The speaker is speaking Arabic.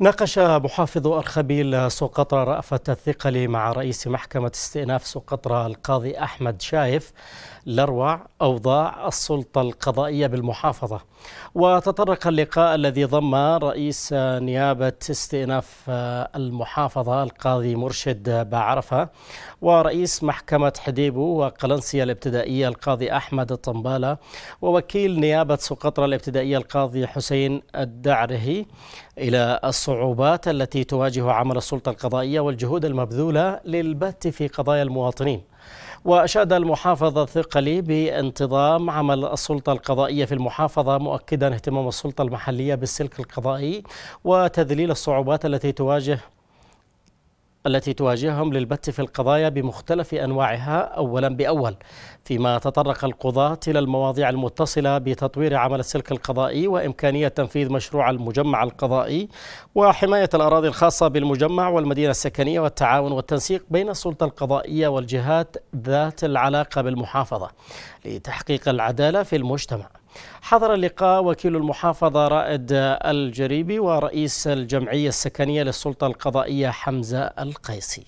ناقش محافظ أرخبيل سقطرى رأفة الثقل مع رئيس محكمة استئناف سقطرى القاضي أحمد شايف لروع أوضاع السلطة القضائية بالمحافظة وتطرق اللقاء الذي ضم رئيس نيابة استئناف المحافظة القاضي مرشد باعرفة ورئيس محكمة حديبو وقلنسية الابتدائية القاضي أحمد الطنبالة ووكيل نيابة سقطرى الابتدائية القاضي حسين الدعرهي إلى السلطة الصعوبات التي تواجه عمل السلطة القضائية والجهود المبذولة للبت في قضايا المواطنين وأشاد المحافظ الثقلي بانتظام عمل السلطة القضائية في المحافظة مؤكدا اهتمام السلطة المحلية بالسلك القضائي وتذليل الصعوبات التي تواجه التي تواجههم للبت في القضايا بمختلف انواعها اولا باول فيما تطرق القضاة الى المواضيع المتصله بتطوير عمل السلك القضائي وامكانيه تنفيذ مشروع المجمع القضائي وحمايه الاراضي الخاصه بالمجمع والمدينه السكنيه والتعاون والتنسيق بين السلطه القضائيه والجهات ذات العلاقه بالمحافظه لتحقيق العداله في المجتمع حضر اللقاء وكيل المحافظة رائد الجريبي ورئيس الجمعية السكنية للسلطة القضائية حمزة القيسي